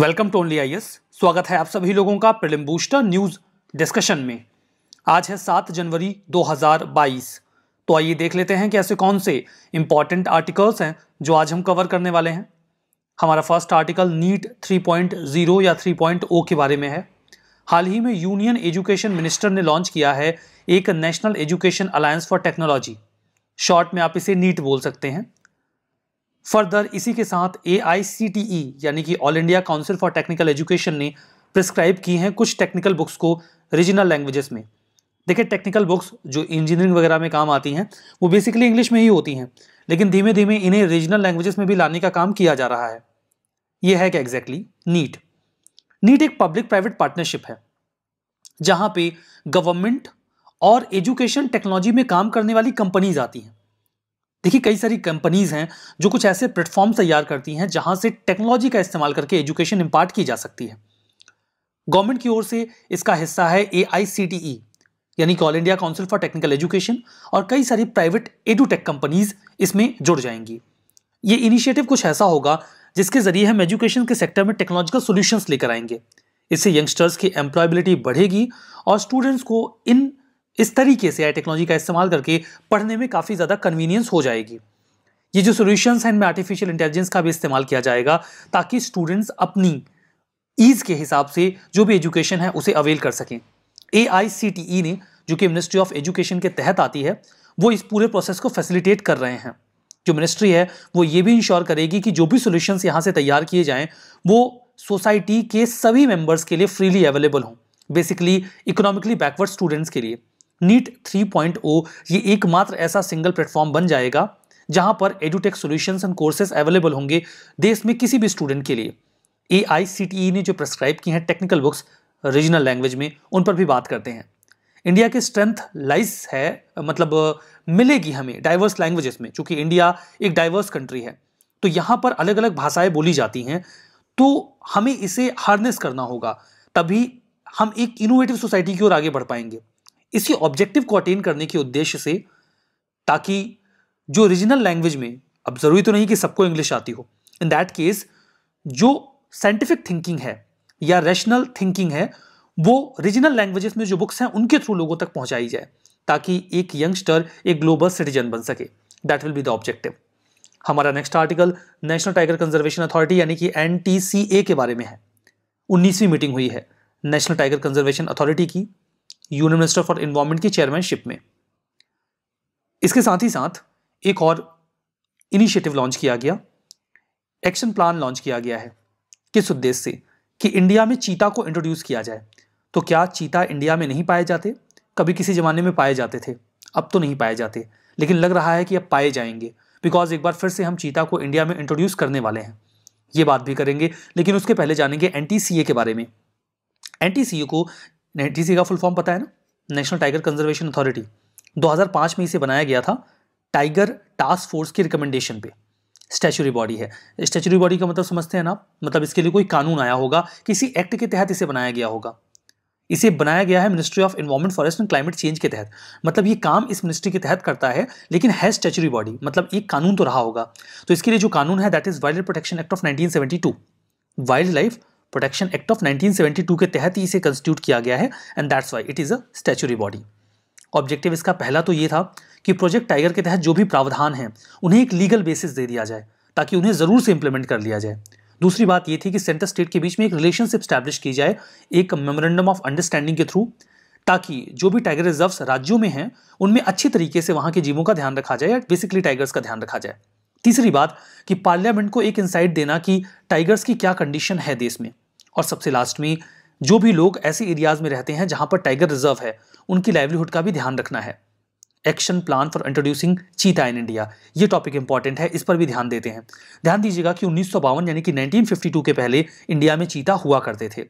welcome to only I स्वागत है आप सभी लोगों का प्रिलिम बूस्टर न्यूज़ डिस्कशन में आज है सात जनवरी 2022 तो आइए देख लेते हैं कि ऐसे कौन से इंपॉर्टेंट आर्टिकल्स हैं जो आज हम कवर करने वाले हैं हमारा फर्स्ट आर्टिकल नीट 3.0 या 3.0 के बारे में है हाल ही में यूनियन एजुकेशन मिनिस्टर ने लॉन्च किया है एक national education alliance for technology short में आप इसे नीट बोल सकते हैं फर्दर इसी के साथ ए e, यानी कि all India council for technical education ने प्रिस्क्राइब की हैं कुछ टेक्निकल बुक्स को रीजनल लैंग्वेजेस में देखिए टेक्निकल बुक्स जो इंजीनियरिंग वगैरह में काम आती हैं वो बेसिकली इंग्लिश में ही होती हैं लेकिन धीमे धीमे इन्हें रीजनल लैंग्वेजेस में भी लाने का काम किया जा रहा है ये है क्या एग्जैक्टली नीट नीट एक पब्लिक प्राइवेट पार्टनरशिप है जहाँ पे गवर्नमेंट और एजुकेशन टेक्नोलॉजी में काम करने वाली कंपनीज आती हैं देखिए कई सारी कंपनीज़ हैं जो कुछ ऐसे प्लेटफॉर्म तैयार करती हैं जहां से टेक्नोलॉजी का इस्तेमाल करके एजुकेशन इम्पार्ट की जा सकती है गवर्नमेंट की ओर से इसका हिस्सा है ए e, यानी कि all India council for technical education और कई सारी प्राइवेट एडुटेक कंपनीज इसमें जुड़ जाएंगी ये इनिशिएटिव कुछ ऐसा होगा जिसके जरिए हम एजुकेशन के सेक्टर में टेक्नोलॉजिकल सोल्यूशन लेकर आएंगे इससे यंगस्टर्स की एम्प्लॉयबिलिटी बढ़ेगी और स्टूडेंट्स को इन इस तरीके से आई टेक्नोलॉजी का इस्तेमाल करके पढ़ने में काफ़ी ज़्यादा कन्वीनियंस हो जाएगी ये जो सोल्यूशंस हैं इनमें आर्टिफिशियल इंटेलिजेंस का भी इस्तेमाल किया जाएगा ताकि स्टूडेंट्स अपनी ईज़ के हिसाब से जो भी एजुकेशन है उसे अवेल कर सकें ए e ने जो कि मिनिस्ट्री ऑफ एजुकेशन के तहत आती है वो इस पूरे प्रोसेस को फैसिलिटेट कर रहे हैं जो मिनिस्ट्री है वो ये भी इंश्योर करेगी कि जो भी सोल्यूशंस यहाँ से तैयार किए जाएँ वो सोसाइटी के सभी मेम्बर्स के लिए फ्रीली अवेलेबल हों बेसिकली इकोनॉमिकली बैकवर्ड स्टूडेंट्स के लिए नीट 3.0 ये एकमात्र ऐसा सिंगल प्लेटफॉर्म बन जाएगा जहां पर edutech solutions and courses available होंगे देश में किसी भी स्टूडेंट के लिए ए e ने जो प्रेस्क्राइब की हैं टेक्निकल बुक्स रीजनल लैंग्वेज में उन पर भी बात करते हैं इंडिया की स्ट्रेंथ लाइस है मतलब मिलेगी हमें डाइवर्स लैंग्वेजेस में चूंकि इंडिया एक डाइवर्स कंट्री है तो यहाँ पर अलग अलग भाषाएं बोली जाती हैं तो हमें इसे हार्नेस करना होगा तभी हम एक इनोवेटिव सोसाइटी की ओर आगे बढ़ पाएंगे इसी ऑब्जेक्टिव को अटेन करने के उद्देश्य से ताकि जो रीजनल लैंग्वेज में अब ज़रूरी तो नहीं कि सबको इंग्लिश आती हो इन दैट केस जो साइंटिफिक थिंकिंग है या रैशनल थिंकिंग है वो रीजनल लैंग्वेजेस में जो बुक्स हैं उनके थ्रू लोगों तक पहुंचाई जाए ताकि एक यंगस्टर एक ग्लोबल सिटीजन बन सके that will be the objective हमारा next article national tiger conservation authority यानी कि एन के बारे में है उन्नीसवीं मीटिंग हुई है नेशनल टाइगर कंजर्वेशन अथॉरिटी की यूनियन मिनिस्टर फॉर इन्वायरमेंट की चेयरमैनशिप में इसके साथ ही साथ एक और इनिशिएटिव लॉन्च किया गया एक्शन प्लान लॉन्च किया गया है किस उद्देश्य से कि इंडिया में चीता को इंट्रोड्यूस किया जाए तो क्या चीता इंडिया में नहीं पाए जाते कभी किसी ज़माने में पाए जाते थे अब तो नहीं पाए जाते लेकिन लग रहा है कि अब पाए जाएंगे बिकॉज एक बार फिर से हम चीता को इंडिया में इंट्रोड्यूस करने वाले हैं ये बात भी करेंगे लेकिन उसके पहले जानेंगे एन के बारे में एन को एनटीसी का फुल फॉर्म पता है ना नेशनल टाइगर कंजर्वेशन अथॉरिटी 2005 में इसे बनाया गया था टाइगर टास्क फोर्स की रिकमेंडेशन पे स्टैचुरी बॉडी है स्टैचुरी बॉडी का मतलब समझते हैं ना मतलब इसके लिए कोई कानून आया होगा किसी एक्ट के तहत इसे बनाया गया होगा इसे बनाया गया है ministry of environment forest and climate change के तहत मतलब ये काम इस मिनिस्ट्री के तहत करता है लेकिन है स्टेचुरी बॉडी मतलब एक कानून तो रहा होगा तो इसके लिए जो कानून है that is wild protection act of nineteen wildlife protection act of 1972 के तहत ही इसे कंस्टिट्यूट किया गया है and that's why it is a statutory body objective इसका पहला तो ये था कि प्रोजेक्ट टाइगर के तहत जो भी प्रावधान हैं उन्हें एक लीगल बेसिस दे दिया जाए ताकि उन्हें ज़रूर से इम्प्लीमेंट कर लिया जाए दूसरी बात ये थी कि सेंटर स्टेट के बीच में एक रिलेशनशिप स्टैब्लिश की जाए एक मेमोरेंडम ऑफ अंडरस्टैंडिंग के थ्रू ताकि जो भी टाइगर रिजर्व्स राज्यों में हैं उनमें अच्छी तरीके से वहाँ के जीवों का ध्यान रखा जाए या बेसिकली टाइगर्स का ध्यान रखा जाए तीसरी बात कि पार्लियामेंट को एक इंसाइट देना कि टाइगर्स की क्या कंडीशन है देश में और सबसे लास्ट में जो भी लोग ऐसे एरियाज़ में रहते हैं जहाँ पर टाइगर रिजर्व है उनकी लाइवलीहुड का भी ध्यान रखना है action plan for introducing cheetah in India ये टॉपिक इंपॉर्टेंट है इस पर भी ध्यान देते हैं ध्यान दीजिएगा कि उन्नीस यानी कि 1952 के पहले इंडिया में चीता हुआ करते थे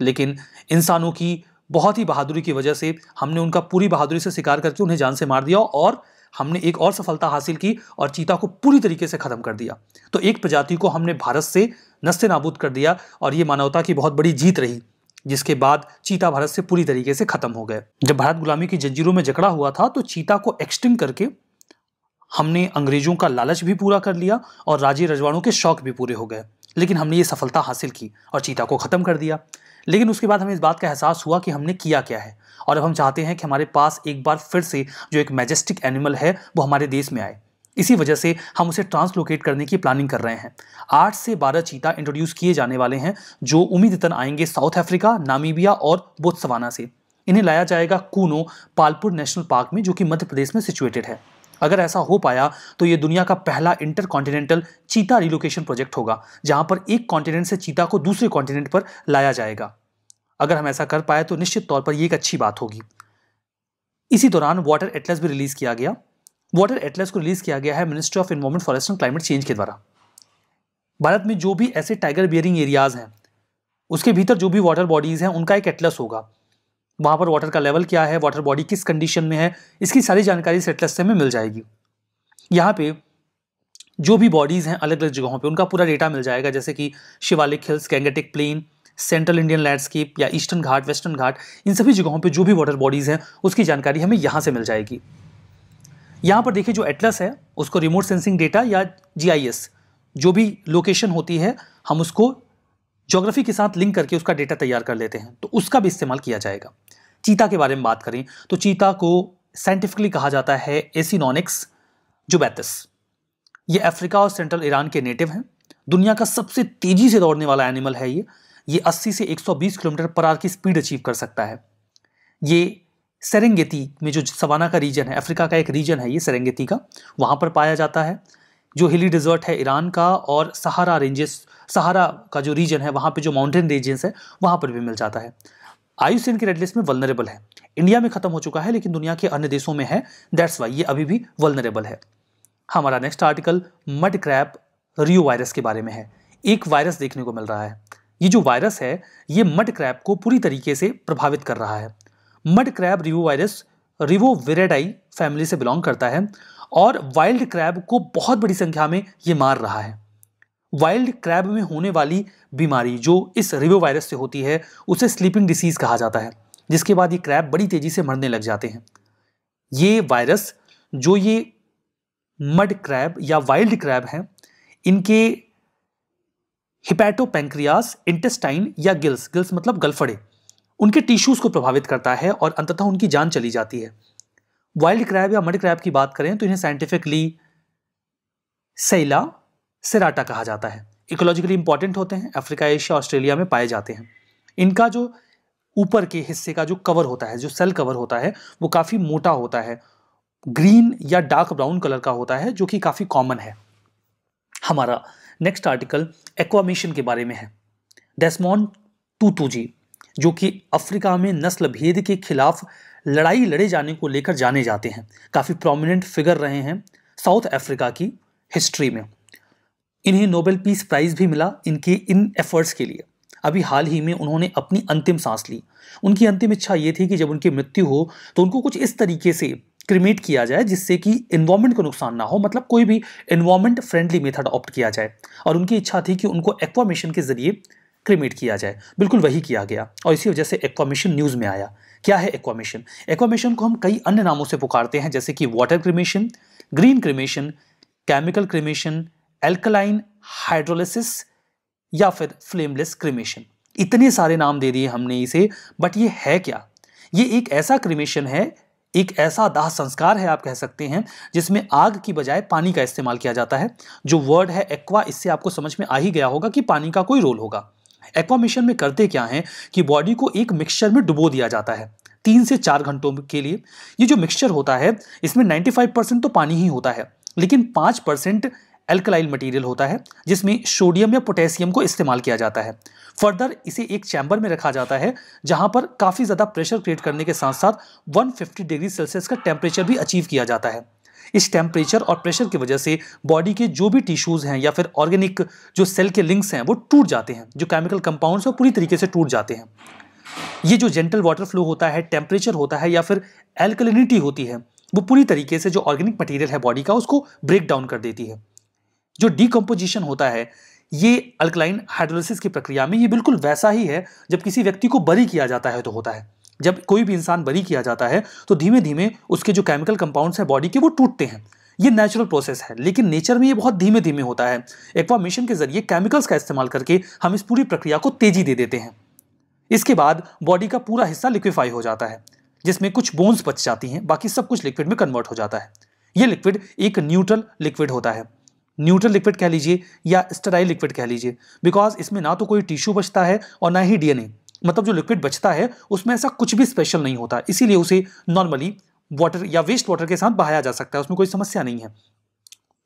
लेकिन इंसानों की बहुत ही बहादुरी की वजह से हमने उनका पूरी बहादुरी से शिकार करके उन्हें जान से मार दिया और हमने एक और सफलता हासिल की और चीता को पूरी तरीके से ख़त्म कर दिया तो एक प्रजाति को हमने भारत से नस्ते नाबूद कर दिया और ये मानवता की बहुत बड़ी जीत रही जिसके बाद चीता भारत से पूरी तरीके से खत्म हो गए जब भारत गुलामी की जंजीरों में जकड़ा हुआ था तो चीता को एक्सटिंग करके हमने अंग्रेजों का लालच भी पूरा कर लिया और राजे रजवाड़ों के शौक भी पूरे हो गए लेकिन हमने ये सफलता हासिल की और चीता को ख़त्म कर दिया लेकिन उसके बाद हमें इस बात का एहसास हुआ कि हमने किया क्या है और अब हम चाहते हैं कि हमारे पास एक बार फिर से जो एक मैजेस्टिक एनिमल है वो हमारे देश में आए इसी वजह से हम उसे ट्रांसलोकेट करने की प्लानिंग कर रहे हैं आठ से बारह चीता इंट्रोड्यूस किए जाने वाले हैं जो उम्मीदतन आएंगे साउथ अफ्रीका नामीबिया और बोत्सवाना से इन्हें लाया जाएगा कूनो पालपुर नेशनल पार्क में जो कि मध्य प्रदेश में सिचुएटेड है अगर ऐसा हो पाया तो ये दुनिया का पहला intercontinental cheetah relocation project होगा जहां पर एक कॉन्टिनेंट से चीता को दूसरे कॉन्टिनेंट पर लाया जाएगा अगर हम ऐसा कर पाए तो निश्चित तौर पर यह एक अच्छी बात होगी इसी दौरान वाटर एटलस भी रिलीज किया गया वाटर एटलस को रिलीज़ किया गया है ministry of environment forest and climate change के द्वारा भारत में जो भी ऐसे टाइगर बियरिंग एरियाज़ हैं उसके भीतर जो भी वाटर बॉडीज़ हैं उनका एक एटलस होगा वहाँ पर वाटर का लेवल क्या है वाटर बॉडी किस कंडीशन में है इसकी सारी जानकारी इस एटलस से हमें मिल जाएगी यहाँ पे जो भी बॉडीज़ हैं अलग अलग जगहों पे उनका पूरा डेटा मिल जाएगा जैसे कि Shivalik hills gangetic plain central Indian landscape या ईस्टर्न घाट वेस्टर्न घाट इन सभी जगहों पे जो भी वाटर बॉडीज़ हैं उसकी जानकारी हमें यहाँ से मिल जाएगी यहाँ पर देखिए जो एटलस है उसको रिमोट सेंसिंग डेटा या जीआईएस जो भी लोकेशन होती है हम उसको जोग्राफी के साथ लिंक करके उसका डेटा तैयार कर लेते हैं तो उसका भी इस्तेमाल किया जाएगा चीता के बारे में बात करें तो चीता को साइंटिफिकली कहा जाता है एसिनोनिक्स जुबैतस ये अफ्रीका और सेंट्रल ईरान के नेटिव हैं दुनिया का सबसे तेज़ी से दौड़ने वाला एनिमल है ये ये 80 से 120 किलोमीटर पर आर की स्पीड अचीव कर सकता है ये सेरेंगेती में जो सवाना का रीजन है अफ्रीका का एक रीजन है ये सेरेंगेती का वहाँ पर पाया जाता है जो हिली डिजर्ट है ईरान का और सहारा रेंजेस सहारा का जो रीजन है वहाँ पे जो माउंटेन रेंजेस है वहाँ पर भी मिल जाता है आयुसीन की रेडलिस्ट में वलनरेबल है इंडिया में ख़त्म हो चुका है लेकिन दुनिया के अन्य देशों में है दैट्स वाई ये अभी भी वलनरेबल है हमारा next article mud crab reo virus के बारे में है एक वायरस देखने को मिल रहा है ये जो वायरस है ये मड क्रैप को पूरी तरीके से प्रभावित कर रहा है mud crab reo virus reoviridae family से बिलोंग करता है और वाइल्ड क्रैब को बहुत बड़ी संख्या में ये मार रहा है वाइल्ड क्रैब में होने वाली बीमारी जो इस रिवो वायरस से होती है उसे स्लीपिंग डिसीज़ कहा जाता है जिसके बाद ये क्रैब बड़ी तेज़ी से मरने लग जाते हैं ये वायरस जो ये मड क्रैब या वाइल्ड क्रैब हैं इनके हिपैटोपेंक्रियास इंटेस्टाइन या गिल्स गिल्स मतलब गलफड़े उनके टिश्यूज़ को प्रभावित करता है और अंततः उनकी जान चली जाती है वाइल्ड क्रैब या मड क्रैब की बात करें तो इन्हें साइंटिफिकली सेला सेराटा कहा जाता है इकोलॉजिकली इंपॉर्टेंट होते हैं अफ्रीका एशिया ऑस्ट्रेलिया में पाए जाते हैं इनका जो ऊपर के हिस्से का जो कवर होता है जो सेल कवर होता है वो काफ़ी मोटा होता है ग्रीन या डार्क ब्राउन कलर का होता है जो कि काफ़ी कॉमन है हमारा नेक्स्ट आर्टिकल एक्वामेशन के बारे में है डेस्मॉन टूतू जी जो कि अफ्रीका में नस्ल भेद के खिलाफ लड़ाई लड़े जाने को लेकर जाने जाते हैं काफ़ी प्रोमिनेंट फिगर रहे हैं साउथ अफ्रीका की हिस्ट्री में इन्हें नोबेल पीस प्राइज़ भी मिला इनके इन एफर्ट्स के लिए अभी हाल ही में उन्होंने अपनी अंतिम सांस ली उनकी अंतिम इच्छा ये थी कि जब उनकी मृत्यु हो तो उनको कुछ इस तरीके से क्रिमेट किया जाए जिससे कि इन्वायरमेंट को नुकसान ना हो मतलब कोई भी इन्वायरमेंट फ्रेंडली मेथड ऑप्ट किया जाए और उनकी इच्छा थी कि उनको एक्वामेशन के जरिए क्रिमेट किया जाए बिल्कुल वही किया गया और इसी वजह से एक्वामिशन न्यूज़ में आया क्या है एक्वामिशन एक्वामिशन को हम कई अन्य नामों से पुकारते हैं जैसे कि water cremation green cremation chemical cremation alkaline hydrolysis या फिर फ्लेमलेस क्रिमेशन इतने सारे नाम दे दिए हमने इसे बट ये है क्या ये एक ऐसा क्रिमेशन है एक ऐसा दाह संस्कार है आप कह सकते हैं जिसमें आग की बजाय पानी का इस्तेमाल किया जाता है जो वर्ड है एक्वा इससे आपको समझ में आ ही गया होगा कि पानी का कोई रोल होगा एक्वामिशन में करते क्या हैं कि बॉडी को एक मिक्सचर में डुबो दिया जाता है तीन से चार घंटों के लिए ये जो मिक्सचर होता है इसमें 95 परसेंट तो पानी ही होता है लेकिन पाँच परसेंट एल्कलाइल मटेरियल होता है जिसमें सोडियम या पोटेशियम को इस्तेमाल किया जाता है फर्दर इसे एक चैम्बर में रखा जाता है जहां पर काफ़ी ज़्यादा प्रेशर क्रिएट करने के साथ साथ 150 डिग्री सेल्सियस का टेम्परेचर भी अचीव किया जाता है इस टेम्परेचर और प्रेशर की वजह से बॉडी के जो भी टिश्यूज़ हैं या फिर ऑर्गेनिक जो सेल के लिंक्स हैं वो टूट जाते हैं जो केमिकल कंपाउंड्स हैं वो पूरी तरीके से टूट जाते हैं ये जो जेंटल वाटर फ्लो होता है टेम्परेचर होता है या फिर एल्कलिनिटी होती है वो पूरी तरीके से जो ऑर्गेनिक मटेरियल है बॉडी का उसको ब्रेक डाउन कर देती है जो डिकम्पोजिशन होता है ये अल्कलाइन हाइड्रोलिसिस की प्रक्रिया में ये बिल्कुल वैसा ही है जब किसी व्यक्ति को बरी किया जाता है तो होता है जब कोई भी इंसान बरी किया जाता है तो धीमे धीमे उसके जो केमिकल कंपाउंड्स हैं बॉडी के वो टूटते हैं ये नेचुरल प्रोसेस है लेकिन नेचर में ये बहुत धीमे धीमे होता है एक्वा मिशन के जरिए केमिकल्स का इस्तेमाल करके हम इस पूरी प्रक्रिया को तेजी दे देते हैं इसके बाद बॉडी का पूरा हिस्सा लिक्विफाई हो जाता है जिसमें कुछ बोन्स बच जाती हैं बाकी सब कुछ लिक्विड में कन्वर्ट हो जाता है ये लिक्विड एक न्यूट्रल लिक्विड होता है न्यूट्रल लिक्विड कह लीजिए या स्टराइल लिक्विड कह लीजिए बिकॉज इसमें ना तो कोई टिश्यू बचता है और ना ही डीएनए मतलब जो लिक्विड बचता है उसमें ऐसा कुछ भी स्पेशल नहीं होता इसीलिए उसे नॉर्मली वाटर या वेस्ट वाटर के साथ बहाया जा सकता है उसमें कोई समस्या नहीं है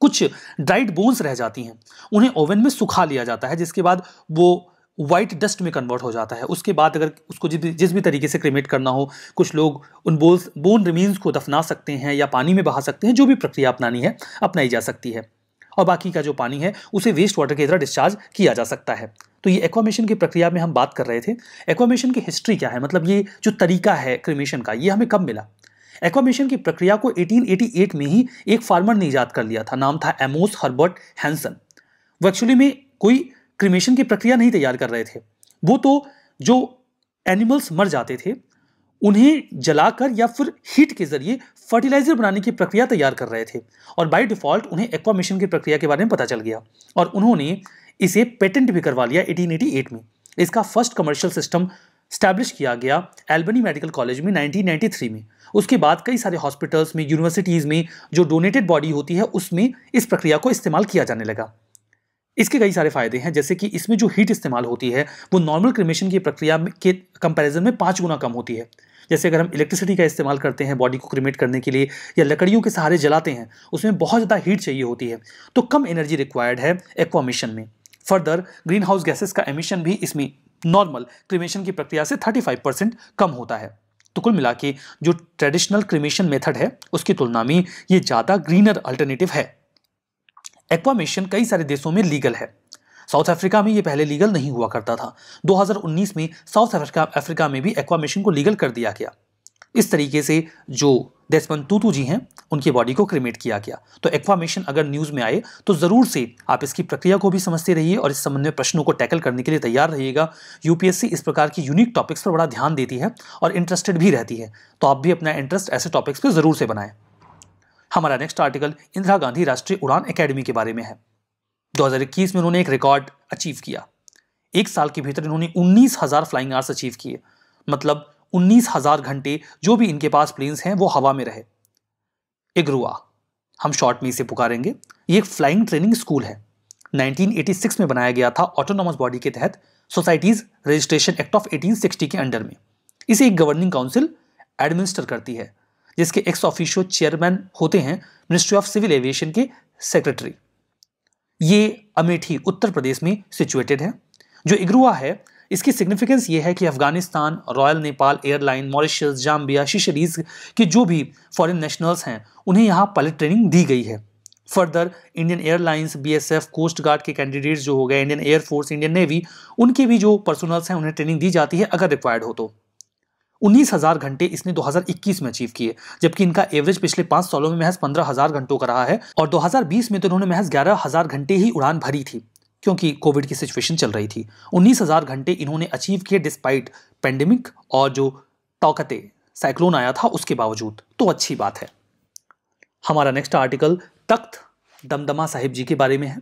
कुछ ड्राइड बोन्स रह जाती हैं उन्हें ओवन में सुखा लिया जाता है जिसके बाद वो वाइट डस्ट में कन्वर्ट हो जाता है उसके बाद अगर उसको जिस भी जिस भी तरीके से क्रिमेट करना हो कुछ लोग उन बोल्स बोन रिमीन्स को दफना सकते हैं या पानी में बहा सकते हैं जो भी प्रक्रिया अपनानी है अपनाई जा सकती है और बाकी का जो पानी है उसे वेस्ट वाटर की तरह डिस्चार्ज किया जा सकता है तो ये एक्वामेशन की प्रक्रिया में हम बात कर रहे थे एक्वामेशन की हिस्ट्री क्या है मतलब ये जो तरीका है क्रिमेशन का ये हमें कब मिला एक्वामेशन की प्रक्रिया को 1888 में ही एक फार्मर ने ईजाद कर लिया था नाम था एमोस हर्बर्ट हैंसन वो एक्चुअली में कोई क्रिमेशन की प्रक्रिया नहीं तैयार कर रहे थे वो तो जो एनिमल्स मर जाते थे उन्हें जलाकर या फिर हीट के जरिए फर्टिलाइजर बनाने की प्रक्रिया तैयार कर रहे थे और बाय डिफ़ॉल्ट उन्हें एक्वामेशन की प्रक्रिया के बारे में पता चल गया और उन्होंने इसे पेटेंट भी करवा लिया 1888 में इसका फर्स्ट कमर्शियल सिस्टम स्टैब्लिश किया गया एल्बनी मेडिकल कॉलेज में 1993 में उसके बाद कई सारे हॉस्पिटल्स में यूनिवर्सिटीज़ में जो डोनेटेड बॉडी होती है उसमें इस प्रक्रिया को इस्तेमाल किया जाने लगा इसके कई सारे फायदे हैं जैसे कि इसमें जो हीट इस्तेमाल होती है वो नॉर्मल क्रिमेशन की प्रक्रिया के कंपैरिजन में पाँच गुना कम होती है जैसे अगर हम इलेक्ट्रिसिटी का इस्तेमाल करते हैं बॉडी को क्रिमेट करने के लिए या लकड़ियों के सहारे जलाते हैं उसमें बहुत ज़्यादा हीट चाहिए होती है तो कम एनर्जी रिक्वायर्ड है एक्वामिशन में फर्दर ग्रीन हाउस गैसेस का एमिशन भी इसमें नॉर्मल क्रिमेशन की प्रक्रिया से 35 परसेंट कम होता है तो कुल मिला के जो ट्रेडिशनल क्रिमेशन मेथड है उसकी तुलना में ये ज़्यादा ग्रीनर अल्टरनेटिव है एक्वामेशन कई सारे देशों में लीगल है साउथ अफ्रीका में ये पहले लीगल नहीं हुआ करता था 2019 में साउथ अफ्रीका अफ्रीका में भी एक्वामेशन को लीगल कर दिया गया इस तरीके से जो देसमन तूतू जी हैं उनकी बॉडी को क्रिमेट किया गया तो एक्वामेशन अगर न्यूज़ में आए तो ज़रूर से आप इसकी प्रक्रिया को भी समझते रहिए और इस संबंध में प्रश्नों को टैकल करने के लिए तैयार रहिएगा यूपीएससी इस प्रकार की यूनिक टॉपिक्स पर बड़ा ध्यान देती है और इंटरेस्टेड भी रहती है तो आप भी अपना इंटरेस्ट ऐसे टॉपिक्स पर ज़रूर से बनाएं हमारा नेक्स्ट आर्टिकल इंदिरा गांधी राष्ट्रीय उड़ान अकेडमी के बारे में है दो में उन्होंने एक रिकॉर्ड अचीव किया एक साल के भीतर इन्होंने उन्नीस हज़ार फ्लाइंग आर्स अचीव किए मतलब उन्नीस हजार घंटे जो भी इनके पास प्लेन्स हैं वो हवा में रहे इग्रुआ हम शॉर्ट में इसे पुकारेंगे ये एक फ्लाइंग ट्रेनिंग स्कूल है 1986 में बनाया गया था ऑटोनॉमस बॉडी के तहत सोसाइटीज रजिस्ट्रेशन एक्ट ऑफ 1860 के अंडर में इसे एक गवर्निंग काउंसिल एडमिनिस्टर करती है जिसके एक्स ऑफिशियो चेयरमैन होते हैं मिनिस्ट्री ऑफ सिविल एविएशन के सेक्रेटरी ये अमेठी उत्तर प्रदेश में सिचुएटेड है जो इग्रुआ है इसकी सिग्निफिकेंस ये है कि Afghanistan royal Nepal airline Mauritius Zambia शिशरीज के जो भी फॉरेन नेशनल्स हैं उन्हें यहाँ पायलट ट्रेनिंग दी गई है further Indian airlines BSF coast guard के कैंडिडेट्स जो हो गए इंडियन एयरफोर्स इंडियन नेवी उनके भी जो पर्सनल्स हैं उन्हें ट्रेनिंग दी जाती है अगर रिक्वायर्ड हो तो उन्नीस हज़ार घंटे इसने 2021 में अचीव किए जबकि इनका एवरेज पिछले पाँच सालों में महज पंद्रह हज़ार घंटों का रहा है और 2020 में तो इन्होंने महज ग्यारह हज़ार घंटे ही उड़ान भरी थी क्योंकि कोविड की सिचुएशन चल रही थी उन्नीस हज़ार घंटे इन्होंने अचीव किए डिस्पाइट पेंडेमिक और जो ताकते साइक्लोन आया था उसके बावजूद तो अच्छी बात है हमारा नेक्स्ट आर्टिकल तख्त दमदमा साहिब जी के बारे में है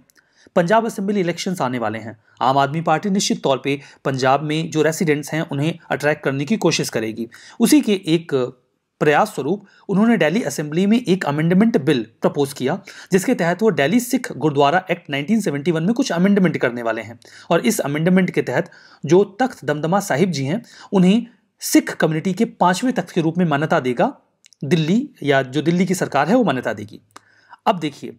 पंजाब असेंबली इलेक्शंस आने वाले हैं आम आदमी पार्टी निश्चित तौर पे पंजाब में जो रेसिडेंट्स हैं उन्हें अट्रैक्ट करने की कोशिश करेगी उसी के एक प्रयास स्वरूप उन्होंने दिल्ली असेंबली में एक अमेंडमेंट बिल प्रपोज किया जिसके तहत वो दिल्ली सिख गुरुद्वारा एक्ट 1971 में कुछ अमेंडमेंट करने वाले हैं और इस अमेंडमेंट के तहत जो तख्त दमदमा साहिब जी हैं उन्हें सिख कम्युनिटी के पांचवें तख्त के रूप में मान्यता देगा दिल्ली या जो दिल्ली की सरकार है वो मान्यता देगी अब देखिए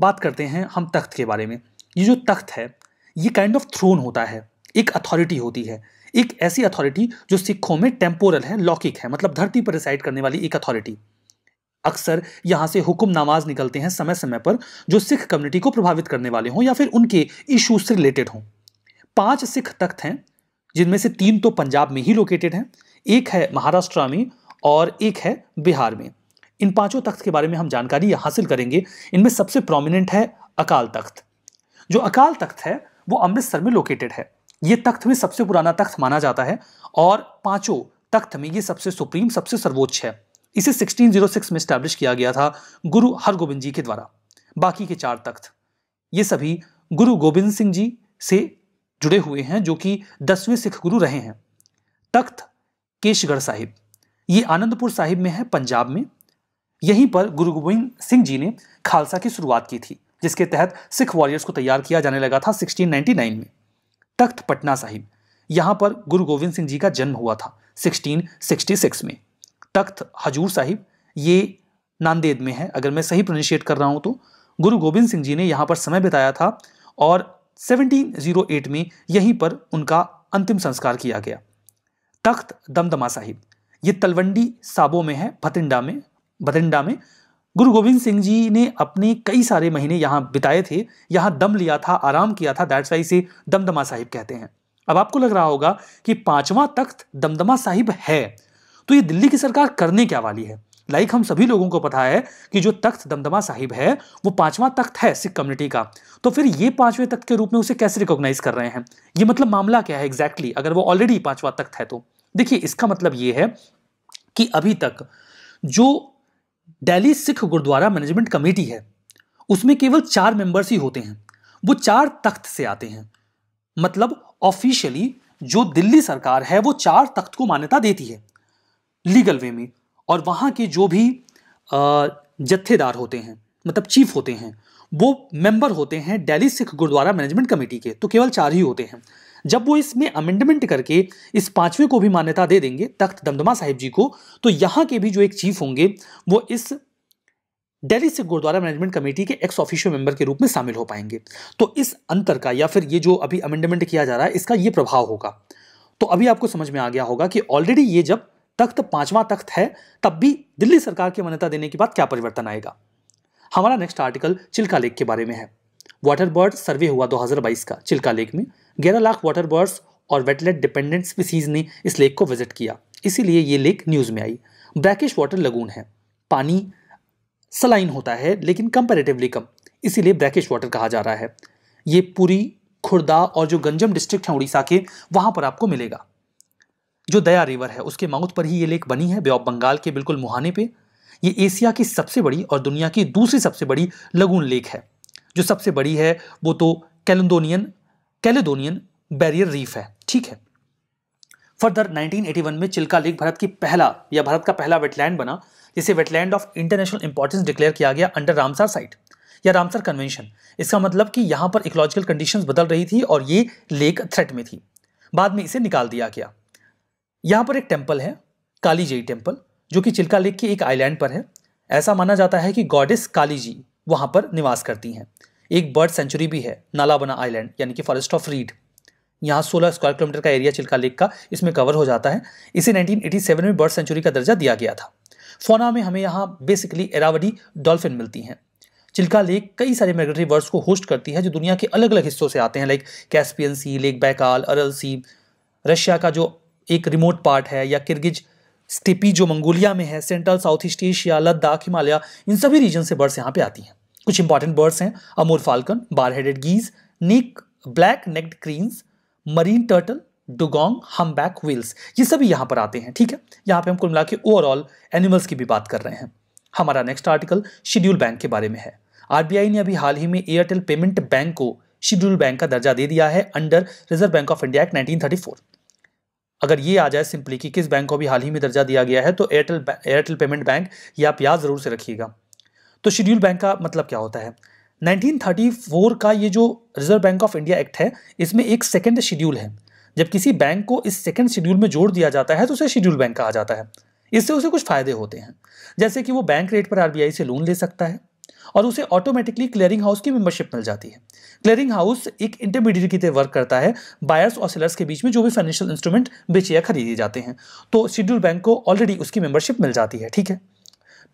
बात करते हैं हम तख्त के बारे में ये जो तख्त है ये काइंड ऑफ थ्रोन होता है एक अथॉरिटी होती है एक ऐसी अथॉरिटी जो सिखों में टेम्पोरल है लौकिक है मतलब धरती पर रिसाइड करने वाली एक अथॉरिटी अक्सर यहाँ से हुक्म नमाज निकलते हैं समय समय पर जो सिख कम्युनिटी को प्रभावित करने वाले हों या फिर उनके इशू से रिलेटेड हों पांच सिख तख्त हैं जिनमें से तीन तो पंजाब में ही लोकेटेड हैं एक है महाराष्ट्र में और एक है बिहार में इन पांचों तख्त के बारे में हम जानकारी हासिल करेंगे इनमें सबसे प्रोमिनेंट है अकाल तख्त जो अकाल तख्त है वो अमृतसर में लोकेटेड है ये तख्त में सबसे पुराना तख्त माना जाता है और पांचों तख्त में ये सबसे सुप्रीम सबसे सर्वोच्च है इसे 1606 में स्टैब्लिश किया गया था गुरु हरगोबिंद जी के द्वारा बाकी के चार तख्त ये सभी गुरु गोबिंद सिंह जी से जुड़े हुए हैं जो कि दसवें सिख गुरु रहे हैं तख्त केशगढ़ साहिब ये आनंदपुर साहिब में है पंजाब में यहीं पर गुरु गोविंद सिंह जी ने खालसा की शुरुआत की थी जिसके तहत सिख वॉरियर्स को तैयार किया जाने लगा था 1699 में तख्त पटना साहिब यहाँ पर गुरु गोविंद सिंह जी का जन्म हुआ था 1666 में तख्त हजूर साहिब ये नांदेद में है अगर मैं सही प्रोनिशिएट कर रहा हूँ तो गुरु गोविंद सिंह जी ने यहाँ पर समय बिताया था और 1708 में यहीं पर उनका अंतिम संस्कार किया गया तख्त दमदमा साहिब ये तलवंडी साबो में है भतिंडा में भतिंडा में गुरु गोविंद सिंह जी ने अपने कई सारे महीने यहाँ बिताए थे यहाँ दम लिया था आराम किया था दैट्स वाई से दमदमा साहिब कहते हैं अब आपको लग रहा होगा कि पांचवा तख्त दमदमा साहिब है तो ये दिल्ली की सरकार करने क्या वाली है लाइक like हम सभी लोगों को पता है कि जो तख्त दमदमा साहिब है वो पांचवा तख्त है सिख कम्युनिटी का तो फिर ये पांचवें तख्त के रूप में उसे कैसे रिकॉग्नाइज कर रहे हैं ये मतलब मामला क्या है एग्जैक्टली exactly, अगर वो ऑलरेडी पांचवा तख्त है तो देखिए इसका मतलब ये है कि अभी तक जो दिल्ली सिख गुरुद्वारा मैनेजमेंट कमेटी है उसमें केवल चार मेंबर्स ही होते हैं वो चार तख्त से आते हैं मतलब ऑफिशियली जो दिल्ली सरकार है वो चार तख्त को मान्यता देती है लीगल वे में और वहाँ के जो भी जत्थेदार होते हैं मतलब चीफ होते हैं वो मेंबर होते हैं दिल्ली सिख गुरुद्वारा मैनेजमेंट कमेटी के तो केवल चार ही होते हैं जब वो इसमें अमेंडमेंट करके इस पांचवें को भी मान्यता दे देंगे तख्त दमदमा साहिब जी को तो यहाँ के भी जो एक चीफ होंगे वो इस दिल्ली सिख गुरुद्वारा मैनेजमेंट कमेटी के एक्स ऑफिशियल मेंबर के रूप में शामिल हो पाएंगे तो इस अंतर का या फिर ये जो अभी अमेंडमेंट किया जा रहा है इसका ये प्रभाव होगा तो अभी आपको समझ में आ गया होगा कि ऑलरेडी ये जब तख्त पांचवा तख्त है तब भी दिल्ली सरकार की मान्यता देने के बाद क्या परिवर्तन आएगा हमारा नेक्स्ट आर्टिकल चिल्का लेक के बारे में है वाटर बर्ड सर्वे हुआ 2022 का चिल्का लेक में ग्यारह लाख वाटर बर्ड्स और वेटलेट डिपेंडेंट स्पीसीज ने इस लेक को विजिट किया इसीलिए ये लेक न्यूज़ में आई ब्रैकिश वाटर लगून है पानी सलाइन होता है लेकिन कंपेरेटिवली कम इसीलिए ब्रैकिश वाटर कहा जा रहा है ये पूरी खुर्दा और जो गंजम डिस्ट्रिक्ट हैं उड़ीसा के वहाँ पर आपको मिलेगा जो दया रिवर है उसके माउथ पर ही ये लेक बनी है बे ऑफ बंगाल के बिल्कुल मुहाने पे ये एशिया की सबसे बड़ी और दुनिया की दूसरी सबसे बड़ी लगून लेक है जो सबसे बड़ी है वो तो कैलंदोनियन कैलेडोनियन बैरियर रीफ है ठीक है फर्दर 1981 में चिल्का लेक भारत की पहला या भारत का पहला वेटलैंड बना जिसे wetland of international importance declare किया गया अंडर रामसर साइट या रामसर कन्वेंशन इसका मतलब कि यहाँ पर इकोलॉजिकल कंडीशन बदल रही थी और ये लेक थ्रेट में थी बाद में इसे निकाल दिया गया यहाँ पर एक टेम्पल है काली टेम्पल जो कि चिल्का लेक की एक आइलैंड पर है ऐसा माना जाता है कि गॉडेस काली जी वहां पर निवास करती हैं एक बर्ड सेंचुरी भी है नालाबना आइलैंड यानी कि फॉरेस्ट ऑफ रीड यहाँ 16 स्क्वायर किलोमीटर का एरिया चिल्का लेक का इसमें कवर हो जाता है इसे 1987 में बर्ड सेंचुरी का दर्जा दिया गया था फोना में हमें यहाँ बेसिकली एरावडी डॉल्फिन मिलती हैं चिल्का लेक कई सारे माइग्रेटरी बर्ड्स को होस्ट करती है जो दुनिया के अलग अलग हिस्सों से आते हैं like Caspian sea lake Baikal Aral sea Russia का जो एक रिमोट पार्ट है या किर्गिज स्टिपी जो मंगोलिया में है central south east Asia Ladakh Himalaya इन सभी रीजन से बर्ड्स यहाँ पे आती हैं कुछ इंपॉर्टेंट बर्ड्स हैं Amur falcon bar headed geese निक black necked cranes marine turtle dugong humpback whales ये सभी यहाँ पर आते हैं ठीक है यहाँ पे हम कुल मिला के ओवरऑल एनिमल्स की भी बात कर रहे हैं हमारा नेक्स्ट आर्टिकल शेड्यूल बैंक के बारे में है आर ने अभी हाल ही में एयरटेल पेमेंट बैंक को शेड्यूल बैंक का दर्जा दे दिया है under reserve bank of India act nineteen अगर ये आ जाए सिंपली कि किस बैंक को भी हाल ही में दर्जा दिया गया है तो एयरटेल एयरटेल पेमेंट बैंक ये आप याद ज़रूर से रखिएगा तो शेड्यूल बैंक का मतलब क्या होता है 1934 का ये जो reserve bank of India act है इसमें एक सेकेंड शेड्यूल है जब किसी बैंक को इस सेकेंड शेड्यूल में जोड़ दिया जाता है तो उसे शेड्यूल बैंक कहा जाता है इससे उसे कुछ फायदे होते हैं जैसे कि वो बैंक रेट पर आरबीआई से लोन ले सकता है और उसे ऑटोमेटिकली क्लियरिंग हाउस की मेंबरशिप मिल जाती है क्लियरिंग हाउस एक इंटरमीडिएट की तरह वर्क करता है बायर्स और सेलर्स के बीच में जो भी फाइनेंशियल इंस्ट्रूमेंट बेचे या खरीदे जाते हैं तो शेड्यूल बैंक को ऑलरेडी उसकी मेंबरशिप मिल जाती है ठीक है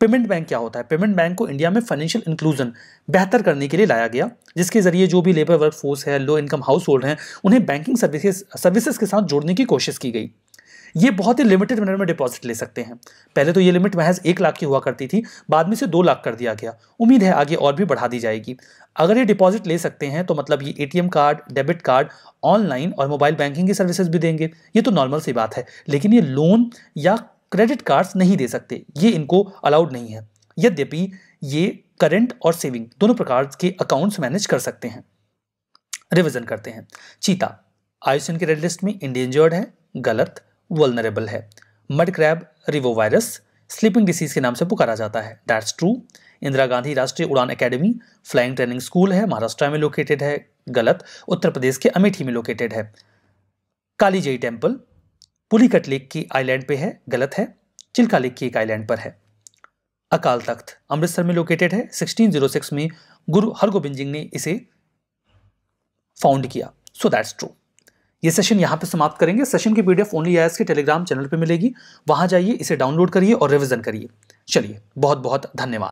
पेमेंट बैंक क्या होता है पेमेंट बैंक को इंडिया में फाइनेंशियल इंक्लूजन बेहतर करने के लिए लाया गया जिसके जरिए जो भी लेबर वर्क फोर्स है लो इनकम हाउस होल्ड हैं उन्हें बैंकिंग सर्विसेज सर्विसेज के साथ जोड़ने की कोशिश की गई ये बहुत ही लिमिटेड मैनर में डिपॉजिट ले सकते हैं पहले तो ये लिमिट महज एक लाख की हुआ करती थी बाद में से दो लाख कर दिया गया उम्मीद है आगे और भी बढ़ा दी जाएगी अगर ये डिपॉजिट ले सकते हैं तो मतलब ये ATM card debit card online और मोबाइल बैंकिंग की सर्विसेज भी देंगे ये तो नॉर्मल सी बात है लेकिन ये लोन या क्रेडिट कार्ड्स नहीं दे सकते ये इनको अलाउड नहीं है यद्यपि ये करंट और सेविंग दोनों प्रकार के अकाउंट्स मैनेज कर सकते हैं रिविजन करते हैं चीता आयुषन के रेड लिस्ट में इंडेंजर्ड है गलत वलनरेबल है mud crab reovirus sleeping disease के नाम से पुकारा जाता है डैट्स ट्रू इंदिरा गांधी राष्ट्रीय उड़ान एकेडमी फ्लाइंग ट्रेनिंग स्कूल है महाराष्ट्र में लोकेटेड है गलत उत्तर प्रदेश के अमेठी में लोकेटेड है कालीजई टेम्पल पुलिकट लेक की आइलैंड पे है गलत है चिल्का लेक की एक आइलैंड पर है अकाल तख्त अमृतसर में लोकेटेड है 1606 में गुरु हरगोबिंद सिंह ने इसे फाउंड किया सो दैट्स ट्रू ये सेशन यहाँ पे समाप्त करेंगे सेशन की पीडीएफ ओनली आई के टेलीग्राम चैनल पे मिलेगी वहाँ जाइए इसे डाउनलोड करिए और रिविजन करिए चलिए बहुत बहुत धन्यवाद